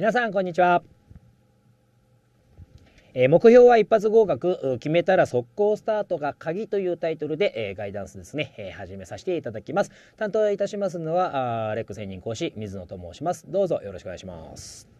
皆さんこんにちは、えー、目標は一発合格決めたら速攻スタートが鍵というタイトルで、えー、ガイダンスですね、えー、始めさせていただきます担当いたしますのはレック専任講師水野と申しますどうぞよろしくお願いします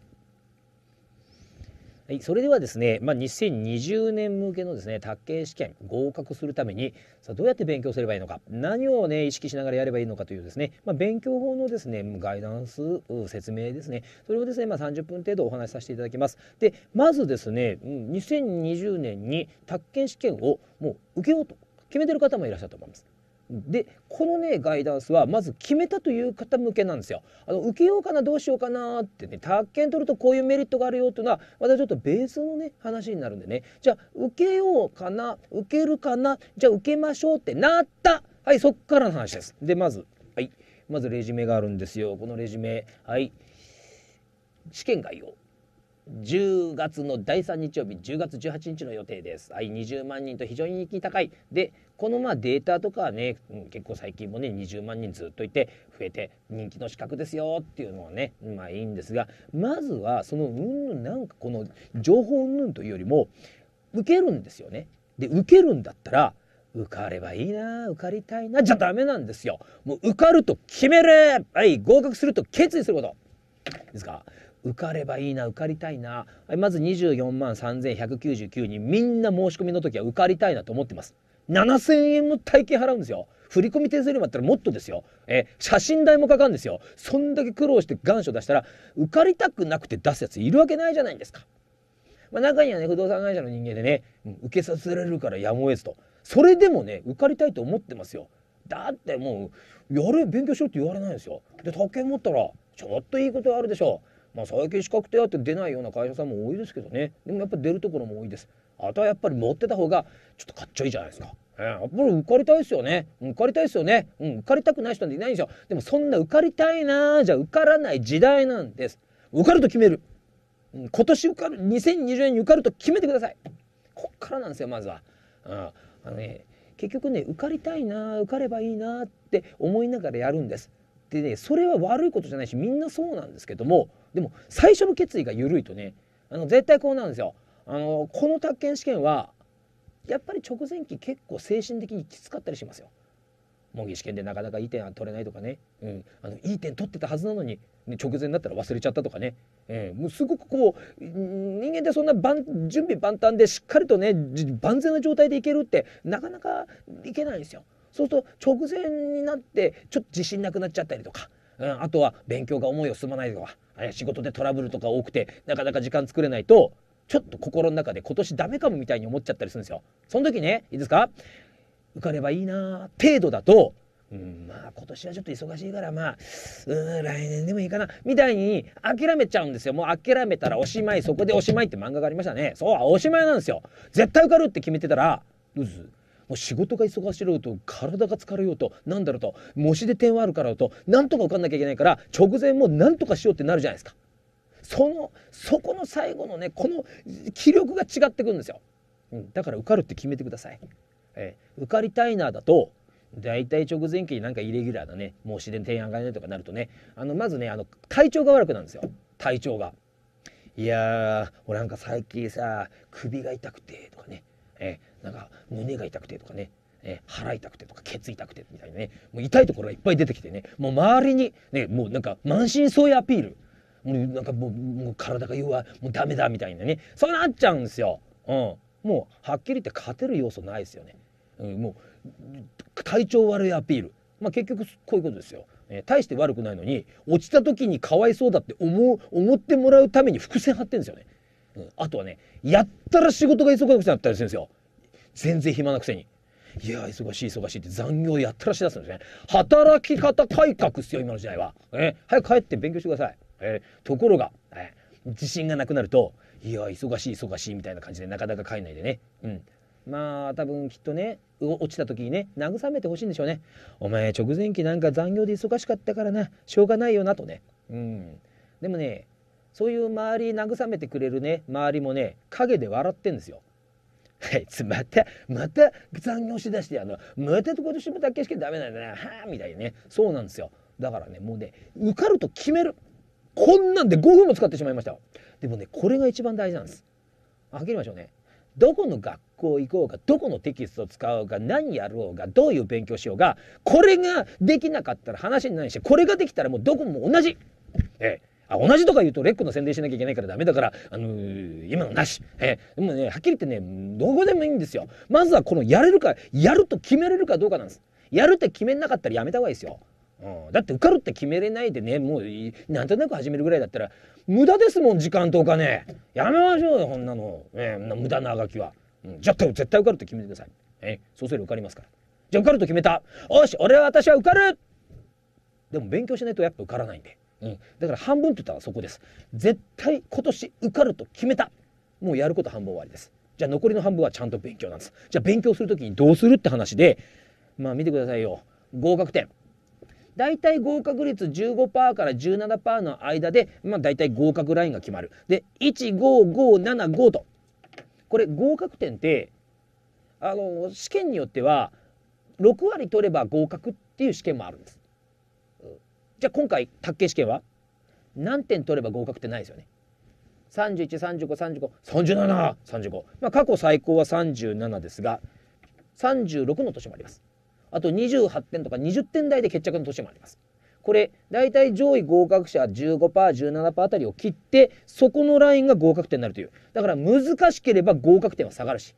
はい、それではですね、まあ、2020年向けのですね卓研試験合格するためにさあどうやって勉強すればいいのか何をね意識しながらやればいいのかというですね、まあ、勉強法のですねガイダンス説明ですねそれをですね、まあ、30分程度お話しさせていただきます。でまずですね2020年に卓研試験をもう受けようと決めてる方もいらっしゃると思います。でこのねガイダンスはまず決めたという方向けなんですよ。あの受けようかなどうしようかなってね宅建取るとこういうメリットがあるよっていうのはまたちょっとベースのね話になるんでねじゃあ受けようかな受けるかなじゃあ受けましょうってなったはいそっからの話です。でまずはいまずレジュメがあるんですよこのレジュメはい試験概要10月の第3日曜日10月18日の予定です。はい、20万人と非常に人気高い。で、このまあデータとかはね、うん、結構最近もね、20万人ずっといて増えて人気の資格ですよっていうのはね、まあいいんですが、まずはそのうんぬんなんかこの情報うんぬんというよりも、受けるんですよね。で、受けるんだったら、受かればいいな受かりたいなじゃダメなんですよ。もう受かると決めるはい、合格すると決意すること。ですか受かればいいな受かりたいなまず24万3199人みんな申し込みの時は受かりたいなと思ってます7000円も体験払うんですよ振込手数料もあったらもっとですよえ写真代もかかるんですよそんだけ苦労して願書出したら受かりたくなくて出すやついるわけないじゃないですか、まあ、中にはね不動産会社の人間でね、うん、受けさせられるからやむを得ずとそれでもね受かりたいと思ってますよだってもうやれ勉強しろって言われないんですよで時計持ったらちょっといいことあるでしょうまあ、最近資格手当出ないような会社さんも多いですけどねでもやっぱ出るところも多いですあとはやっぱり持ってた方がちょっとかっちょいいじゃないですか。えー、やっぱり受かりたいですよね。受かりたいですよね。うん、受かりたくない人なんていないんですよ。でもそんな受かりたいなじゃ受からない時代なんです。受かると決める。うん、今年受かる、2020年に受かると決めてください。こっからなんですよ、まずは。うん、あのね、結局ね、受かりたいな受かればいいなって思いながらやるんです。ってねそれは悪いことじゃないしみんなそうなんですけどもでも最初の決意が緩いとねあの絶対こうなんですよ。あのこの宅建試験はやっぱり直前期結構精神的にきつかったりしますよ。模擬試験でなかなかいい点は取れないとかね、うん、あのいい点取ってたはずなのに、ね、直前だったら忘れちゃったとかね、え、う、ー、ん、もうすごくこう人間ってそんな準備万端でしっかりとね万全な状態でいけるってなかなかいけないんですよ。そうすると直前になってちょっと自信なくなっちゃったりとか、うん、あとは勉強が思いを進まないとか仕事でトラブルとか多くてなかなか時間作れないとちょっと心の中で今年ダメかもみたいに思っちゃったりするんですよ。その時ねいいですか受かればいいな程度だとうん、まあ今年はちょっと忙しいからまあうん来年でもいいかなみたいに諦めちゃうんですよもう諦めたらおしまいそこでおしまいって漫画がありましたねそうおしまいなんですよ絶対受かるって決めてたらうもう仕事が忙しいろうと体が疲れようと何だろうと模試で点はあるからとなんとか受かんなきゃいけないから直前も何とかしようってなるじゃないですかそのそこの最後のねこの気力が違ってくるんですよ、うん、だから受かるって決めてください、えー、受かりたいなだと大体直前期になんかイレギュラーだねもう自点上案がないとかなるとねあのまずねあの体調が悪くなるんですよ体調が。いやー俺なんか最近さ首が痛くてとかねえー、なんか胸が痛くてとかね、えー、腹痛くてとかケツ痛くてみたいなねもう痛いところがいっぱい出てきてねもう周りにねもうなんか満身創痍アピールもうなんかもうもう体が弱いもうダメだみたいなねそうなっちゃうんですよ。うん、もうはっきり言って勝てる要素ないですよね。うん、もう体調悪いアピール、まあ、結局こういうことですよ。え大して悪くないのに落ちた時にかわいそうだって思う思ってもらうために伏線張ってんですよねうん、あとはねやったら仕事が忙しくなったりするんですよ全然暇なくせに。いや忙しい忙しいって残業やったらしだすんですね働き方改革っすよ今の時代は、えー、早く帰って勉強してください、えー、ところが、えー、自信がなくなるといや忙しい忙しいみたいな感じでなかなか帰んないでねうんまあ多分きっとね落ちた時にね慰めてほしいんでしょうねお前直前期なんか残業で忙しかったからなしょうがないよなとねうんでもねそういう周り慰めてくれるね周りもね陰で笑ってんですよ。はい、またまた残業しだしてあのまた今年もだけしかダメなんだなはあみたいなねそうなんですよだからねもうね受かると決めるこんなんで5分も使ってしまいましたでもねこれが一番大事なんですはっきりましょうねどこの学校行こうがどこのテキストを使おうが何やろうがどういう勉強しようがこれができなかったら話になないしこれができたらもうどこも同じ、ええ、あ同じとか言うとレックの宣伝しなきゃいけないからダメだから、あのー、今のなし、えー、でもねはっきり言ってねどこでもいいんですよまずはこのやれるかやると決めれるかどうかなんですやるって決めなかったらやめた方がいいですようん、だって受かるって決めれないでねもうなんとなく始めるぐらいだったら無駄ですもん時間とお金やめましょうよこんなの、えー、無駄なあがきは、うん、じゃあ絶対受かるって決めてください、えー、そうすれば受かりますからじゃあ受かると決めたよし俺は私は受かるでも勉強しないとやっぱ受からないんでうん、だから半分って言ったらそこです絶対今年受かると決めたもうやること半分終わりですじゃあ残りの半分はちゃんと勉強なんですじゃあ勉強する時にどうするって話でまあ見てくださいよ合格点大体合格率15%から17%の間で、まあ、大体合格ラインが決まるで15575とこれ合格点ってあの試験によっては6割取れば合格っていう試験もあるんですじゃあ今回卓球試験は何点取れば合格ってないですよね。3135353735 3まあ過去最高は37ですが36の年もありますあと28点とか20点台で決着の年もありますこれ大体上位合格者 15%17% あたりを切ってそこのラインが合格点になるというだから難しければ合格点は下がるし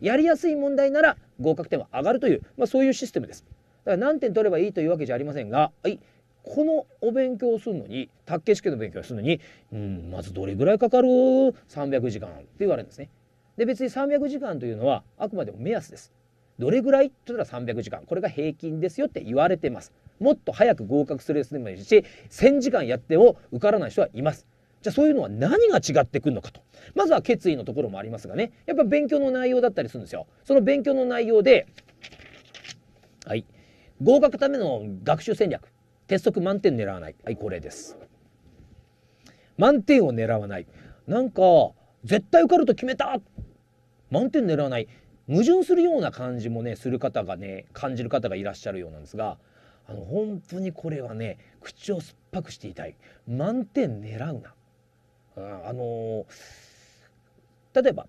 やりやすい問題なら合格点は上がるという、まあ、そういうシステムですだから何点取ればいいというわけじゃありませんがはいこのお勉強をするのに卓球試験の勉強をするのに、うん、まずどれぐらいかかる300時間って言われるんですね。で別に300時間というのはあくまでも目安です。どれぐらいて言ったら300時間これが平均ですよって言われてます。もっと早く合格するでもいいし1,000時間やっても受からない人はいます。じゃあそういうのは何が違ってくるのかとまずは決意のところもありますがねやっぱ勉強の内容だったりするんですよ。その勉強の内容ではい合格ための学習戦略鉄則満点狙わない。はい、これです。満点を狙わない。なんか、絶対受かると決めた満点狙わない。矛盾するような感じもね、する方がね、感じる方がいらっしゃるようなんですが、あの、本当にこれはね、口を酸っぱくしていたい。満点狙うな。あ、あのー、例えば、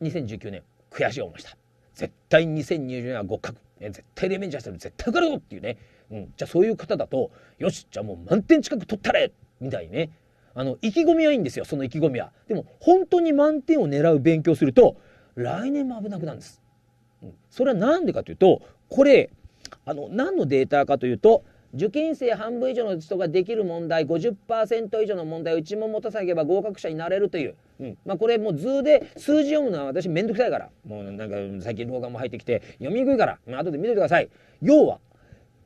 2019年、悔しい思いした。絶対2020年は合格。絶対レベンジャーしてる。絶対受かるよっていうね、うん、じゃあそういう方だとよしじゃあもう満点近く取ったれみたいにねあの意気込みはいいんですよその意気込みは。でも本当に満点を狙う勉強すると来年も危なくなるんです。うん、それは何でかというとこれあの何のデータかというと受験生半分以上の人ができる問題50%以上の問題を1問持たさなば合格者になれるという、うんまあ、これもう図で数字読むのは私面倒くさいからもうなんか最近老眼も入ってきて読みにくいから、まあ後で見ててください。要は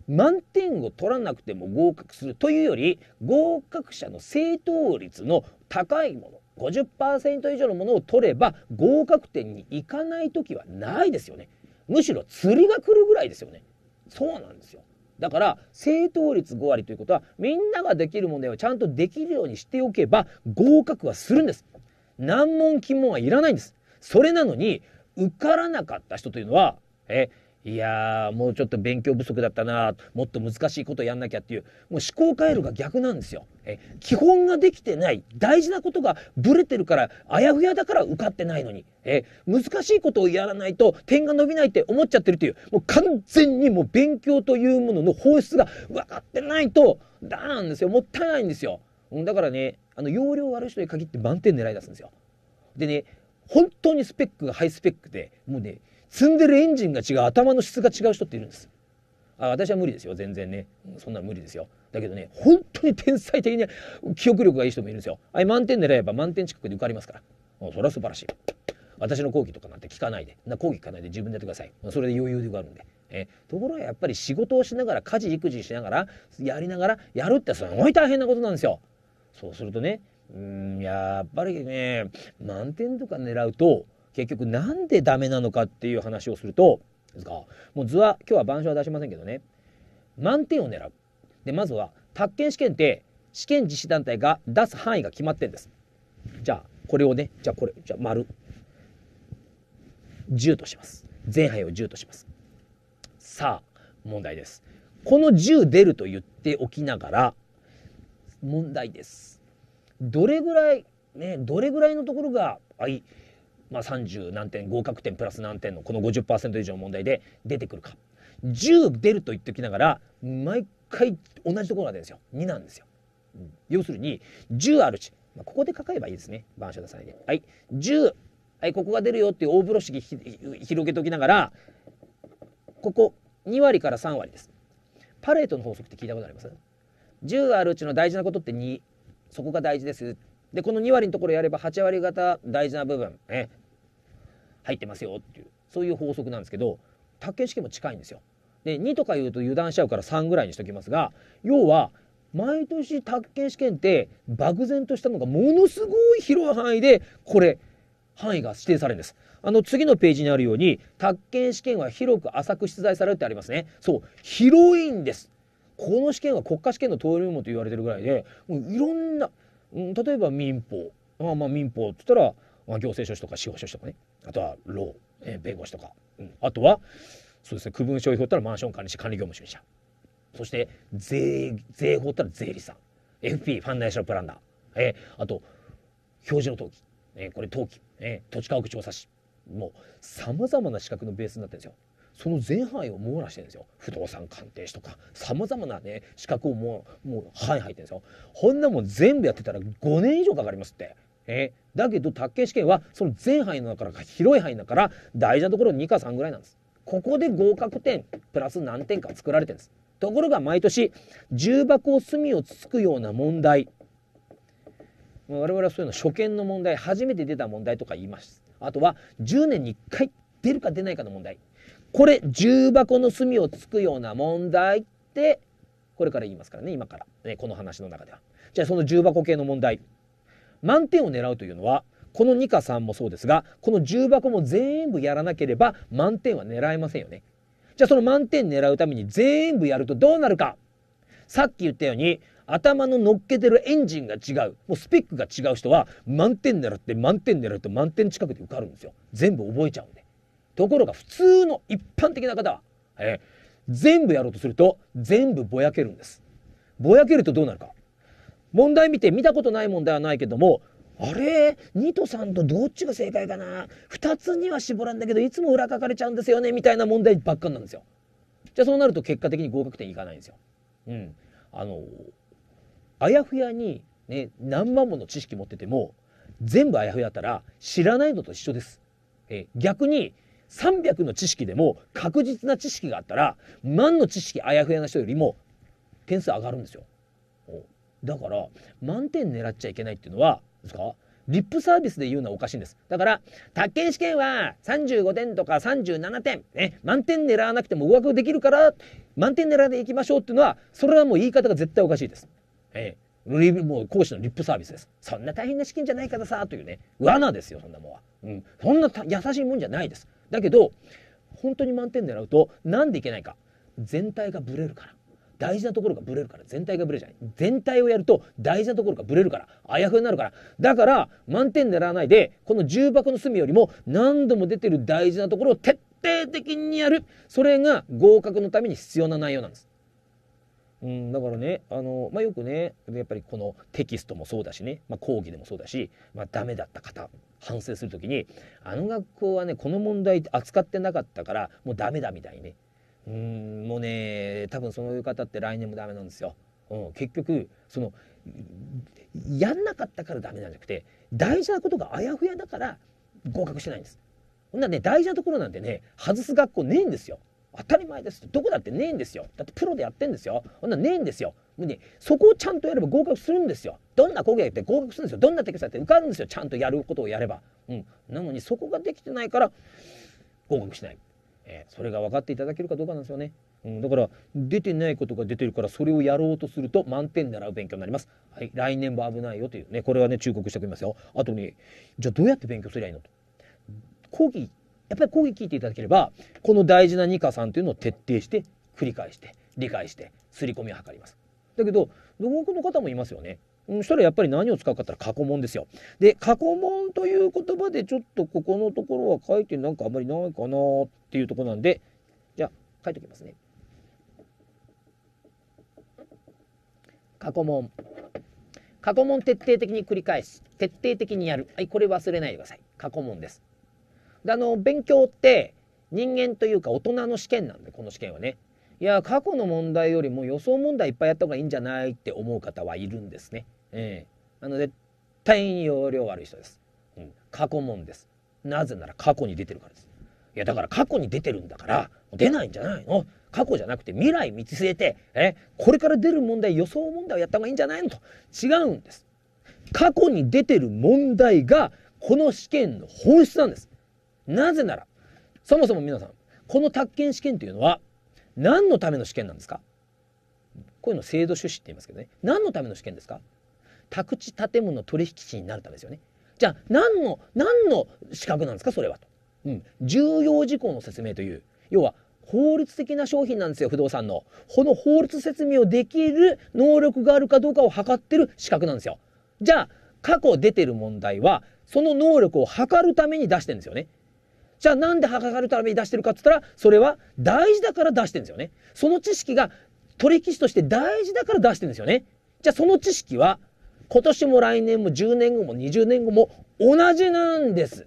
満点を取らなくても合格するというより合格者の正答率の高いもの50%以上のものを取れば合格点に行かない時はないですよねむしろ釣りが来るぐらいですよねそうなんですよだから正答率5割ということはみんなができる問題をちゃんとできるようにしておけば合格はするんです難問記問はいらないんですそれなのに受からなかった人というのはえいやーもうちょっと勉強不足だったなもっと難しいことやんなきゃっていうもう思考回路が逆なんですよ。え基本ができてない大事なことがブレてるからあやふやだから受かってないのにえ難しいことをやらないと点が伸びないって思っちゃってるというもう完全にもう勉強というものの本質が分かってないとダなんですよもったいないんですよ。だからねあの容量悪い人に限って満点狙い出すんですよ。でね本当にスペックがハイスペックでもうね積んでるエンジンが違う頭の質が違う人っているんですあ私は無理ですよ全然ねそんな無理ですよだけどね本当に天才的に記憶力がいい人もいるんですよあれ満点狙えば満点近くで受かりますからもうそれは素晴らしい私の講義とかなんて聞かないでな講義聞かないで自分でやってくださいそれで余裕で受かるんでえところがやっぱり仕事をしながら家事育児しながらやりながらやるってすごい大変なことなんですよそうするとねうんやっぱりね満点とか狙うと結局なんでダメなのかっていう話をするとですかもう図は今日は板書は出しませんけどね満点を狙うでまずは宅建試験って試験実施団体が出す範囲が決まってんですじゃあこれをねじゃあこれじゃあ丸10とします全範囲を10としますさあ問題ですこの10出ると言っておきながら問題ですどれぐらいねどれぐらいのところがあいまあ、30何点合格点プラス何点のこの50%以上の問題で出てくるか10出ると言っておきながら毎回同じところが出るんですよ2なんですよ、うん、要するに10あるうち、まあ、ここで書けばいいですね板書出さないではい10、はい、ここが出るよっていう大風呂敷広げておきながらここ2割から3割ですパレートの法則って聞いたことあります10あるうちの大事なことって2そこが大事ですでこの2割のところやれば8割方大事な部分、ね、入ってますよっていうそういう法則なんですけど宅建試験も近いんですよ。で2とか言うと油断しちゃうから3ぐらいにしときますが要は毎年宅建試験って漠然としたのがものすごい広い範囲でこれ範囲が指定されるんです。あの次のページにあるように宅建試験は広く浅く出題されるってありますね。そう広いんです。この試験は国家試験の登竜門と言われてるぐらいでもういろんな例えば民法あまあ民法って言ったら、まあ、行政書士とか司法書士とかねあとは労、えー、弁護士とか、うん、あとはそうですね区分商標ったらマンション管理士管理業務主任者そして税税法ったら税理士さん FP ファンダイシャルプランナー、えー、あと表示の登記、えー、これ登記、えー、土地家屋調査士もうさまざまな資格のベースになってるんですよ。その全範囲を網羅してるんですよ不動産鑑定士とかさまざまなね資格をもうもう範囲入ってるんですよこんなもん全部やってたら5年以上かかりますって。えだけど宅建試験はその全範囲の中から広い範囲だから大事なところ2か3ぐらいなんですここで合格点プラス何点か作られてるんですところが毎年重箱を隅をつつくような問題我々はそういうの初見の問題初めて出た問題とか言いますあとは10年に1回出るか出ないかの問題これ重箱の隅をつくような問題ってこれから言いますからね今から、ね、この話の中では。じゃあその重箱系の問題満点を狙うというのはこの2か3もそうですがこの重箱も全部やらなければ満点は狙えませんよね。じゃあその満点狙うために全部やるとどうなるかさっき言ったように頭の乗っけてるエンジンが違うもうスペックが違う人は満点狙って満点狙って満点近くで受かるんですよ全部覚えちゃうんでところが普通の一般的な方は、えー、全部やろうとすると全部ぼやけるんですぼやけるとどうなるか問題見て見たことない問題はないけどもあれニとさとどっちが正解かな2つには絞らんだけどいつも裏書かれちゃうんですよねみたいな問題ばっかなんですよじゃあそうなると結果的に合格点いかないんですようんあのあやふやにね何万もの知識持ってても全部あやふやだったら知らないのと一緒ですえ逆に300の知識でも確実な知識があったら万の知識あやふやな人よりも点数上がるんですよ。だから満点狙っちゃいけないっていうのはですかリップサービスで言うのはおかしいんです。だから、宅建試験は35点とか37点、ね、満点狙わなくても合格できるから、満点狙いでいきましょうっていうのは、それはもう言い方が絶対おかしいです。えー、もう講師のリップサービスです。そんな大変な試験じゃないからさ、というね、罠ですよ、そんなもんは。うん、そんな優しいもんじゃないです。だけど本当に満点狙うと何でいけないか全体がブレるから大事なところがブレるから全体がブレじゃない全体をやると大事なところがブレるからあやふやになるからだから満点狙わないでこの重箱の隅よりも何度も出てる大事なところを徹底的にやるそれが合格のために必要な内容なんです。うん、だからねあの、まあ、よくねやっぱりこのテキストもそうだしね、まあ、講義でもそうだし、まあ、ダメだった方反省する時にあの学校はねこの問題扱ってなかったからもうダメだみたいにねうんもうね多分そういう方って来年もダメなんですよ。うん、結局そのやんなかったからダメなんじゃなくて大事なことがあやふやだから合格してないんです。ほんなね大事なところなんてね外す学校ねえんですよ。当たり前ですどこだってねえんですよだってプロでやってんですよほんなねえんですよで、そこをちゃんとやれば合格するんですよ。どんな講義やって合格するんですよ。どんなテキストだって受かるんですよ。ちゃんとやることをやれば。うん。なのにそこができてないから合格しない。えー、それが分かっていただけるかどうかなんですよね。うん、だから出てないことが出てるからそれをやろうとすると満点狙う勉強になります。はい、来年も危ないよというねこれはね忠告しておきますよ。あとねじゃあどうやって勉強すりゃいいのと。講義やっぱり講義聞いていただければこの大事な2課3というのを徹底して繰り返して理解して刷り込みを図ります。だけど土木の方もいますよね。そしたらやっぱり何を使うかったら過去問ですよ。で過去問という言葉でちょっとここのところは書いてなんかあんまりないかなっていうとこなんでじゃあ書いておきますね。過去問過去問徹底的に繰り返す徹底的にやる、はい、これ忘れないでください過去問ですであの勉強って人間というか大人の試験なんでこの試験はねいや過去の問題よりも予想問題いっぱいやった方がいいんじゃないって思う方はいるんですね。ええ、あの絶対に容量悪い人です、うん、過去問です。なぜなら過去に出てるからです。いやだから過去に出てるんだから出ないんじゃないの過去じゃなくて未来見据えてえこれから出る問題予想問題をやった方がいいんじゃないのと違うんです。過去に出てる問題がこの試験の本質なんです。なぜならそもそも皆さんこの宅建試験というのは何のための試験なんですかこういうの制度趣旨って言いますけどね何のための試験ですか宅地建物取引士になるためですよねじゃあ何の何の資格なんですかそれはと、うん、重要事項の説明という要は法律的な商品なんですよ不動産のこの法律説明をできる能力があるかどうかを測ってる資格なんですよじゃあ過去出てる問題はその能力を測るために出してるんですよねじゃあなんで測るために出してるかっつったらそれは大事だから出してるんですよね。その知識が取引士として大事だから出してるんですよね。じゃあその知識は今年も来年も10年後も20年後も同じなんです。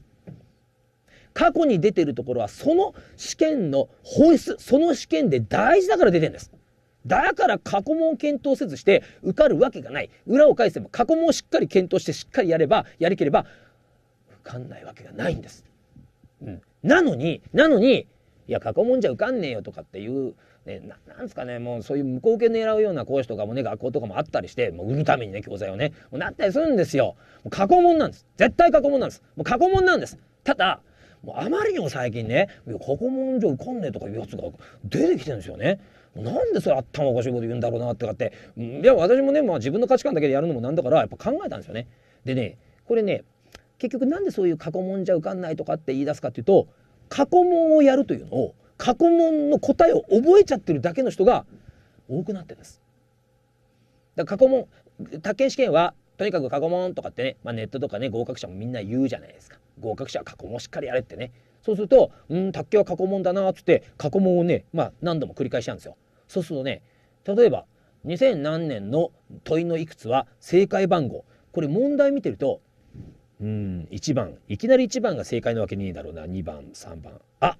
過去に出てるところはその試験の本質その試験で大事だから出てるんです。だから過去問を検討せずして受かるわけがない裏を返せば過去問をしっかり検討してしっかりやればやりければ受かんないわけがないんですうん。なのに、なのに、いや、過去問じゃ受かんねえよとかっていう、ね、なんですかね、もうそういう向こう系狙うような講師とかもね、学校とかもあったりして、もう売るためにね、教材をね、もうなったりするんですよ。もう過去問なんです。絶対過去問なんです。もう過去問なんです。ただ、もうあまりにも最近ね、いや過去じゃ受かんねえとかいうやつが出てきてるんですよね。なんでそれ頭おかしいこと言うんだろうなってかって、いや、私もね、まあ自分の価値観だけでやるのもなんだから、やっぱ考えたんですよね。でね、これね、結局なんでそういう過去問じゃ受かんないとかって言い出すかっていうと過去問をやるというのを過去問の答えを覚えちゃってるだけの人が多くなってるんです。だから過去問宅建試験はとにかく過去問とかってね、まあ、ネットとかね合格者もみんな言うじゃないですか合格者は過去問しっかりやれってねそうすると「うん卓球は過去問だな」っつって過去問をね、まあ、何度も繰り返しちゃうんですよ。そうするとね例えば2000何年の問いのいくつは正解番号これ問題見てるとうん1番いきなり1番が正解なわけねえだろうな2番3番あ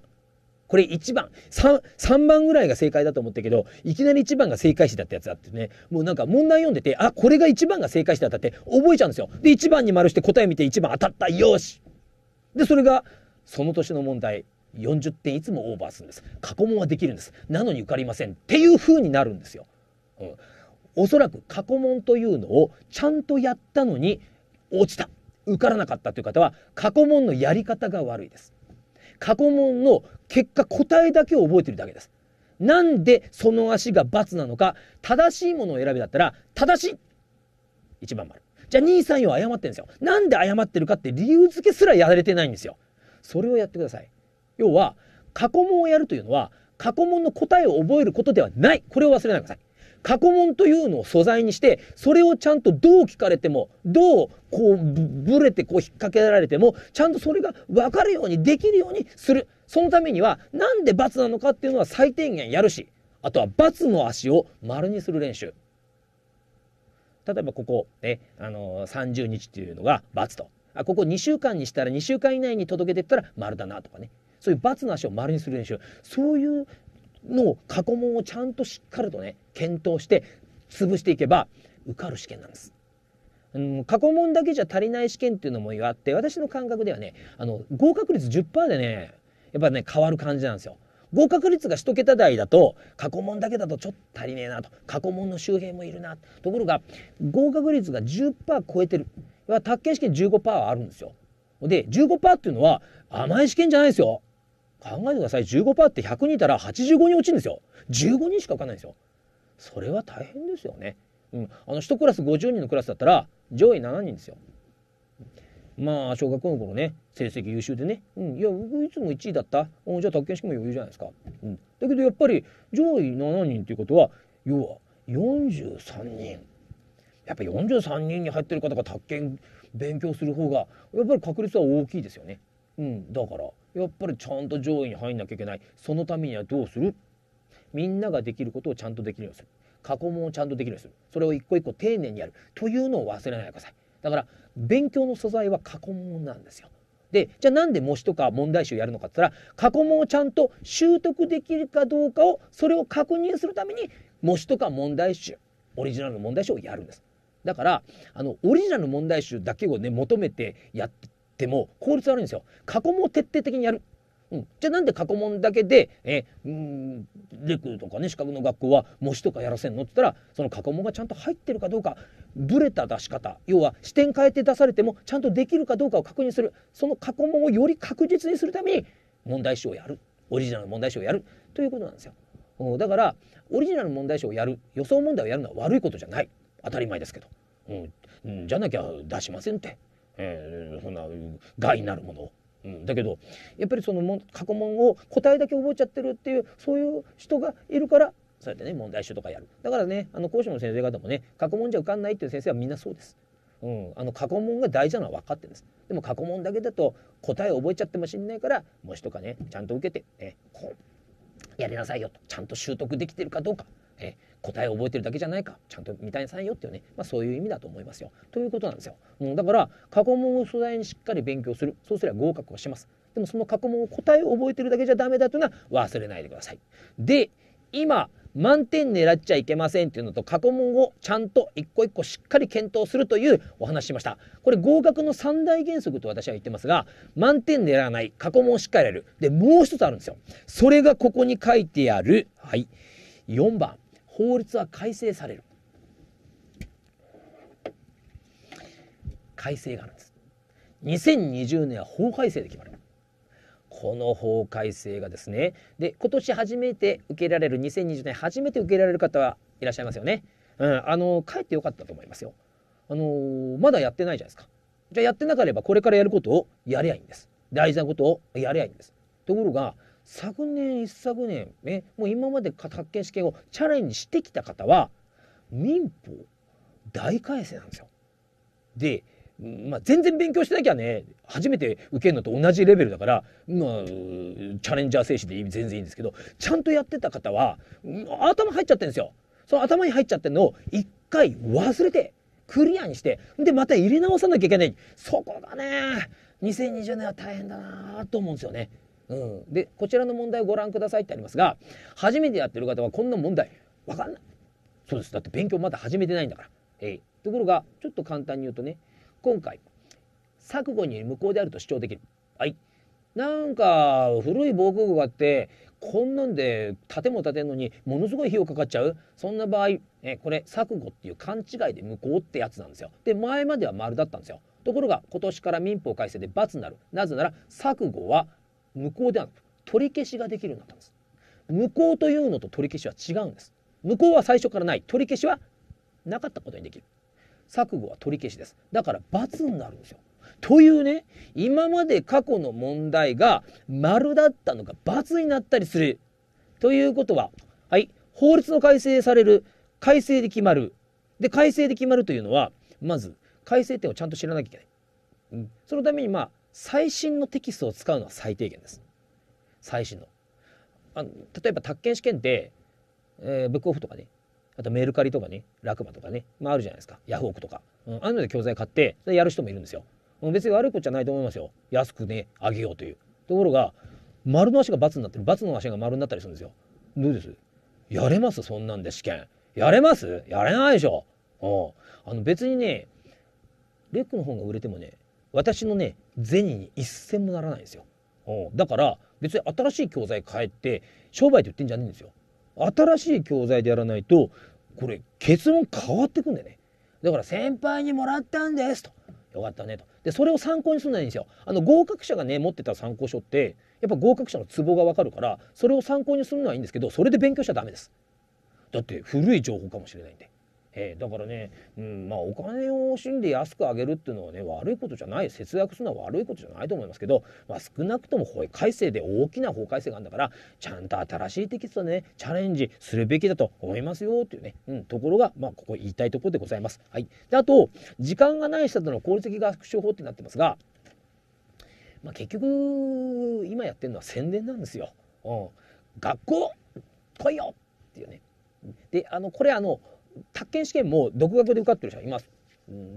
これ1番 3, 3番ぐらいが正解だと思ったけどいきなり1番が正解詞だったやつあってねもうなんか問題読んでてあこれが1番が正解詞だったって覚えちゃうんですよで1番に丸して答え見て1番当たったよしでそれがその年の問題40点いつもオーバーするんです過去問はできるんですなのに受かりませんっていう風になるんですよ、うん、おそらく過去問というのをちゃんとやったのに落ちた受からなかったという方は過去問のやり方が悪いです。過去問の結果答えだけを覚えてるだけです。なんでその足が×なのか正しいものを選べだったら正しい1番丸。じゃあ234は謝ってるんですよ。なんで謝ってるかって理由付けすらやられてないんですよ。それをやってください。要は過去問をやるというのは過去問の答えを覚えることではない。これを忘れないでください。過去問というのを素材にしてそれをちゃんとどう聞かれてもどうこうぶれてこう引っ掛けられてもちゃんとそれが分かるようにできるようにするそのためには何で罰なのかっていうのは最低限やるしあとは×の足を丸にする練習例えばここね、あのー、30日っていうのが×とあここ2週間にしたら2週間以内に届けてったら丸だなとかねそういう×の足を丸にする練習そういうの過去問をちゃんとしっかりとね検討して潰していけば受かる試験なんです。うん、過去問だけじゃ足りない試験っていうのもあって私の感覚ではねあの合格率10%でねやっぱね変わる感じなんですよ。合格率が1桁台だと過去問だけだとちょっと足りねえなと過去問の周辺もいるなところが合格率が10%超えてるは宅建試験15%はあるんですよ。で15%っていうのは甘い試験じゃないですよ。考えてください15%って100人いたら85人落ちるんですよ15人しか受かんないんですよそれは大変ですよね、うん、あの1クラス50人のクラスだったら上位7人ですよまあ小学校の頃ね成績優秀でね「うん、いや僕いつも1位だったじゃあ宅建式も余裕じゃないですか、うん」だけどやっぱり上位7人っていうことは要は43人やっぱ43人に入ってる方が宅建勉強する方がやっぱり確率は大きいですよね。うん、だからやっぱりちゃんと上位に入んなきゃいけないそのためにはどうするみんなができることをちゃんとできるようにする過去問をちゃんとできるようにするそれを一個一個丁寧にやるというのを忘れないでくださいだから勉強の素材は過去問なんですよでじゃあなんで模試とか問題集やるのかって言ったら過去問をちゃんと習得できるかどうかをそれを確認するために模試とか問題集オリジナルの問題集をやるんですだからあのオリジナルの問題集だけをね求めてやってても効率悪いんですよ。過去問を徹底的にやる。うん、じゃあなんで過去問だけで、えレクとかね資格の学校は模試とかやらせんのって言ったらその過去問がちゃんと入ってるかどうかブレた出し方要は視点変えて出されてもちゃんとできるかどうかを確認するその過去問をより確実にするために問題集をやるオリジナルの問題集をやるということなんですよ。うん、だからオリジナルの問題集をやる予想問題をやるのは悪いことじゃない当たり前ですけど、うん、じゃなきゃ出しませんってえー、そんな害になるものうん、だけどやっぱりその過去問を答えだけ覚えちゃってるっていうそういう人がいるからそうやってね問題集とかやるだからねあの講師の先生方もね過去問じゃ受かんないっていう先生はみんなそうです。うん、あの過去問が大事なのは分かってるんですでも過去問だけだと答え覚えちゃってもしんないから模試とかねちゃんと受けて、ね、こうやりなさいよとちゃんと習得できてるかどうか、ね、答えを覚えてるだけじゃないかちゃんと見たいなさいよっていうね、まあ、そういう意味だと思いますよということなんですよ、うん、だから過去問を素材にしっかり勉強するそうすれば合格をしますでもその過去問を答えを覚えてるだけじゃダメだというのは忘れないでくださいで今満点狙っちゃいけませんっていうのと過去問をちゃんと一個一個しっかり検討するというお話しましたこれ合格の三大原則と私は言ってますが満点狙わない過去問をしっかりやるでもう一つあるんですよそれがここに書いてあるはい4番法律は改正される改正があるんです2020年は法改正で決まるこの法改正がですねで今年初めて受けられる2020年初めて受けられる方はいらっしゃいますよね、うん、あのかえってよかったと思いますよあのー、まだやってないじゃないですかじゃあやってなければこれからやることをやりゃいいんです大事なことをやりゃいいんですところが昨年一昨年ねもう今まで発見試験をチャレンジしてきた方は民法大改正なんですよ。で、まあ、全然勉強してなきゃね初めて受けるのと同じレベルだから、まあ、チャレンジャー精神で全然いいんですけどちゃんとやってた方は頭入っちゃってるんですよ。その頭に入っちゃってるのを一回忘れてクリアにしてでまた入れ直さなきゃいけないそこがね2020年は大変だなと思うんですよね。うん、でこちらの問題をご覧くださいってありますが初めてやってる方はこんな問題分かんないそうですだって勉強まだ始めてないんだから、えー、ところがちょっと簡単に言うとね今回錯誤に無効であると主張できるはいなんか古い防空壕があってこんなんで建も建てんのにものすごい費用かかっちゃうそんな場合えこれ錯誤っていう勘違いで無効ってやつなんですよで前までは丸だったんですよところが今年から民法改正で罰になるなぜなら錯誤は無効ではなく取り消しができるようになったんです無効というのと取り消しは違うんです無効は最初からない取り消しはなかったことにできる錯誤は取り消しですだから罰になるんですよというね今まで過去の問題が丸だったのが罰になったりするということははい法律の改正される改正で決まるで改正で決まるというのはまず改正点をちゃんと知らなきゃいけない、うん、そのためにまあ最新のテキストを使うのは最低限です。最新の。あ例えば宅建試験で、えー、ブックオフとかねあとメルカリとかねラクマとかね、まあ、あるじゃないですかヤフオクとか、うん、ああいうので教材買ってそれやる人もいるんですよ。別に悪いことじゃないと思いますよ安くねあげようというところが丸の足が×になってる×の足が丸になったりするんですよ。どうですやれますそんなんで試験。やれますやれないでしょ。うん、あの別にねレックの本が売れてもね私のね銭に一銭もならないんですよ。だから別に新しい教材変えて商売って言ってんじゃねえんですよ。新しい教材でやらないとこれ結論変わってくんだよね。だから先輩にもらったんですと。よかったねと。でそれを参考にするのはいいんですよ。あの合格者がね持ってた参考書ってやっぱ合格者のツボがわかるからそれを参考にするのはいいんですけどそれで勉強しちゃダメです。だって古い情報かもしれないんで。えー、だからね、うんまあ、お金を惜しんで安く上げるっていうのはね悪いことじゃない節約するのは悪いことじゃないと思いますけど、まあ、少なくとも法改正で大きな法改正があるんだからちゃんと新しいテキストでねチャレンジするべきだと思いますよっていうね、うん、ところが、まあ、ここ言いたいところでございます。はい、であと時間がない人との効率的学習法ってなってますが、まあ、結局今やってるのは宣伝なんですよ。うん、学校来いよっていうねであのこれあの宅建試験も独学で受かってる人います。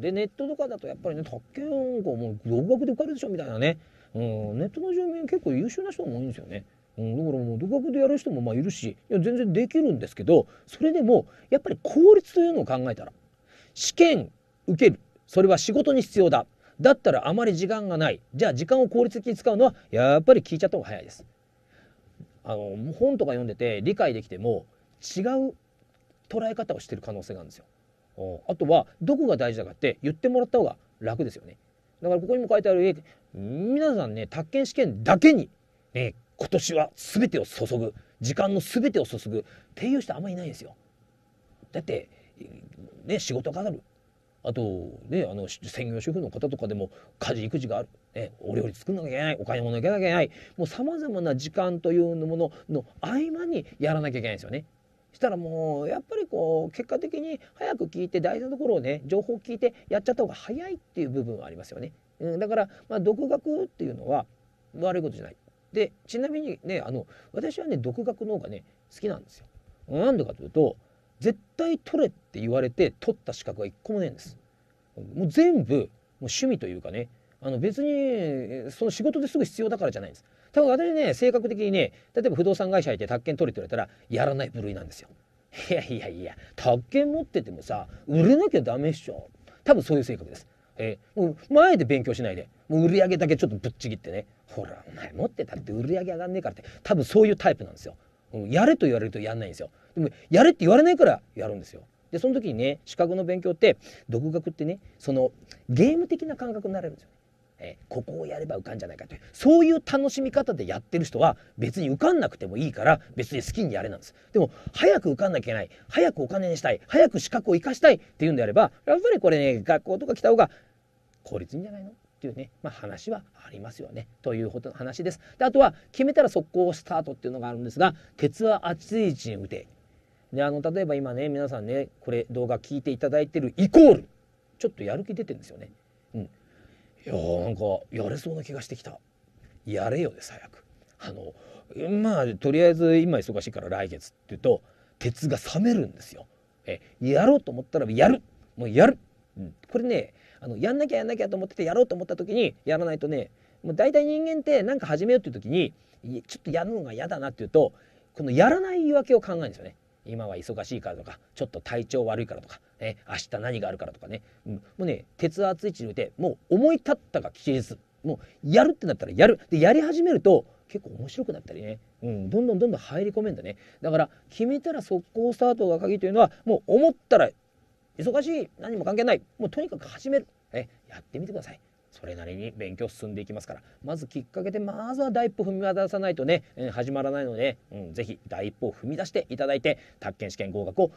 でネットとかだとやっぱりね宅建なんかもう独学で受かるでしょみたいなね、うん、ネットの住民結構優秀な人が多いんですよね。うん、だからもう独学でやる人もまあいるしいや全然できるんですけどそれでもやっぱり効率というのを考えたら試験受けるそれは仕事に必要だだったらあまり時間がないじゃあ時間を効率的に使うのはやっぱり聞いちゃった方が早いです。あの本とか読んでて理解できても違う捉え方をしてる可能性があるんですよ。あとはどこが大事だかって言ってもらった方が楽ですよね。だからここにも書いてある皆さんね宅建試験だけに、ね、今年は全てを注ぐ時間の全てを注ぐっていう人あんまりいないんですよ。だって、ね、仕事があるあと、ね、あの専業主婦の方とかでも家事育児がある、ね、お料理作んなきゃいけないお買い物行かなきゃいけないもうさまざまな時間というものの合間にやらなきゃいけないんですよね。したらもうやっぱりこう結果的に早く聞いて大事なところをね情報を聞いてやっちゃった方が早いっていう部分はありますよね。うん、だから、まあ、独学っていうのは悪いことじゃない。でちなみにねあの私はね独学の方がね好きなんですよ。なんでかというと絶対取れって言われて取った資格は一個もないんです。もう全部もう趣味というかねあの別にその仕事ですぐ必要だからじゃないんです。多分私ね性格的にね例えば不動産会社行って宅建取れって言われたらやらない部類なんですよ。いやいやいや宅建持っててもさ売れなきゃダメっしょ多分そういう性格です。えもう前で勉強しないでもう売り上げだけちょっとぶっちぎってねほらお前持ってたって売り上げ上がんねえからって多分そういうタイプなんですよ。やれと言われるとやんないんですよ。でもやれって言われないからやるんですよ。でその時にね資格の勉強って独学ってねそのゲーム的な感覚になれるんですよ。えー、ここをやれば浮かんじゃないかというそういう楽しみ方でやってる人は別に受かんなくてもいいから別に好きにやれなんですでも早く受かんなきゃいけない早くお金にしたい早く資格を生かしたいっていうんであればやっぱりこれね学校とか来た方が効率いいんじゃないのっていうね、まあ、話はありますよねという話です。であとは決めたら速攻スタートっていうのがあるんですが鉄は熱い位置に打て。であの例えば今ね皆さんねこれ動画聞いていただいてるイコールちょっとやる気出てるんですよね。いやなんかやれそうな気がしてきたやれよで最悪あのまあとりあえず今忙しいから来月っていうと鉄が冷めるんですよえやろうと思ったらやるもうやる、うん、これねあのやんなきゃやんなきゃと思っててやろうと思った時にやらないとねもう大体人間って何か始めようっていう時にちょっとやるのが嫌だなっていうとこのやらない言い訳を考えるんですよね今は忙しいからとかちょっと体調悪いからとか、ね、明日何があるからとかね、うん、もうね鉄圧位置にいてもう思い立ったが吉日もうやるってなったらやるでやり始めると結構面白くなったりね、うん、どんどんどんどん入り込めんだねだから決めたら速攻スタートが鍵というのはもう思ったら忙しい何も関係ないもうとにかく始める、えやってみてください。それなりに勉強進んでいきますからまずきっかけでまずは第一歩踏み出さないとね、始まらないので、うん、ぜひ第一歩を踏み出していただいて宅建試験合格を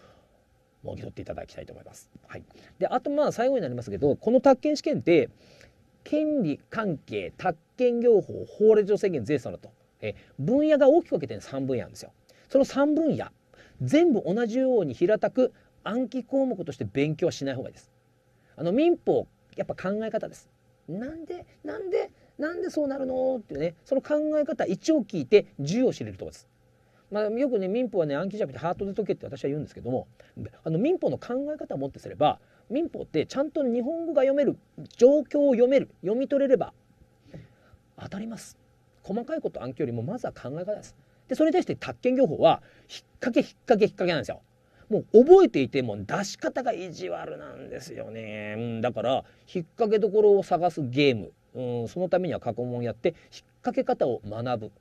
もぎ取っていただきたいと思います。はい、であとまあ最後になりますけどこの宅建試験って権利関係宅建業法法令上制限税制なと、え分野が大きく分けて3分野なんですよ。その3分野全部同じように平たく暗記項目として勉強しない方がいいです。あの民法やっぱ考え方です。なんでなんでなんでそうなるのっていうねその考え方一応聞いて10を知れるとこです。まあ、よくね民法はね暗記じゃなくてハートで解けって私は言うんですけどもあの民法の考え方をもってすれば民法ってちゃんと日本語が読める状況を読める読み取れれば当たります細かいこと暗記よりもまずは考え方ですでそれに対して宅建業法は引っ掛け引っ掛け引っ掛けなんですよもう覚えていても出し方が意地悪なんですよね、うん、だから引っ掛けどころを探すゲーム、うん、そのためには過去問やって引っ掛け方を学ぶ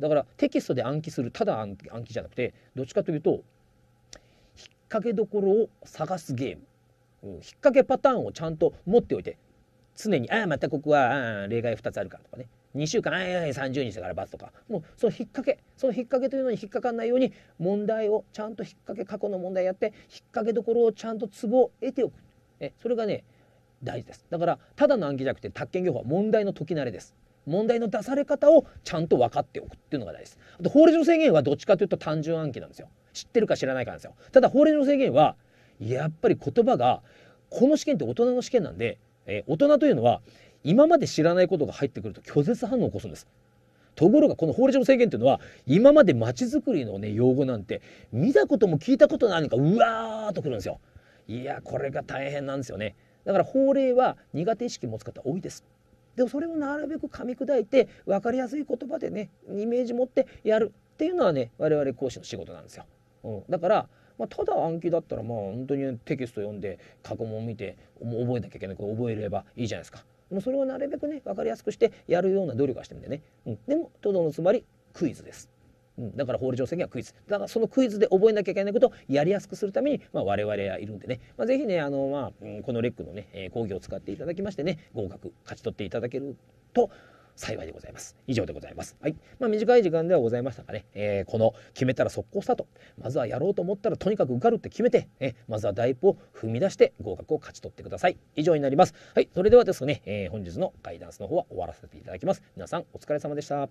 だからテキストで暗記するただ暗記じゃなくてどっちかというと引っ掛けどころを探すゲーム、うん、引っ掛けパターンをちゃんと持っておいて常に「ああまたここは例外2つあるから」とかね2週間30日だから罰とかもうその引っ掛けその引っ掛けというのに引っかかんないように問題をちゃんと引っ掛け過去の問題やって引っ掛けどころをちゃんとツボを得ておくえそれがね大事ですだからただの暗記じゃなくて宅建業法は問題の解き慣れです問題の出され方をちゃんと分かっておくっていうのが大事ですあと法令上制限はどっちかというと単純暗記なんですよ知ってるか知らないかなんですよただ法令上制限はやっぱり言葉がこの試験って大人の試験なんで、え大人というのは今まで知らないことが入ってくると拒絶反応を起こすんです。ところがこの法令上の制限というのは今までまちづくりのね用語なんて見たことも聞いたことないのかうわーっとくるんですよ。いやこれが大変なんですよね。だから法令は苦手意識持つ方多いです。でもそれをなるべく噛み砕いて分かりやすい言葉でねイメージ持ってやるっていうのはね我々講師の仕事なんですよ。うん、だからまあ、ただ暗記だったらまあ本当にテキスト読んで過去問見て覚えなきゃいけないこれ覚えればいいじゃないですか。もうそれをなるべくね分かりやすくしてやるような努力はしてるんでね、うん、でもとどのつまりクイズです。うん、だから法律上制限はクイズだからそのクイズで覚えなきゃいけないことをやりやすくするために、まあ、我々はいるんでね、まあ、ぜひねあの、まあ、うん、このレックのねえ講義を使っていただきましてね合格勝ち取っていただけると幸いでございます。以上でございます。はい。まあ、短い時間ではございましたがね、えー、この決めたら速攻スタート。まずはやろうと思ったらとにかく受かるって決めて、えまずは第一歩を踏み出して合格を勝ち取ってください。以上になります。はい。それではですね、えー、本日のガイダンスの方は終わらせていただきます。皆さんお疲れ様でした。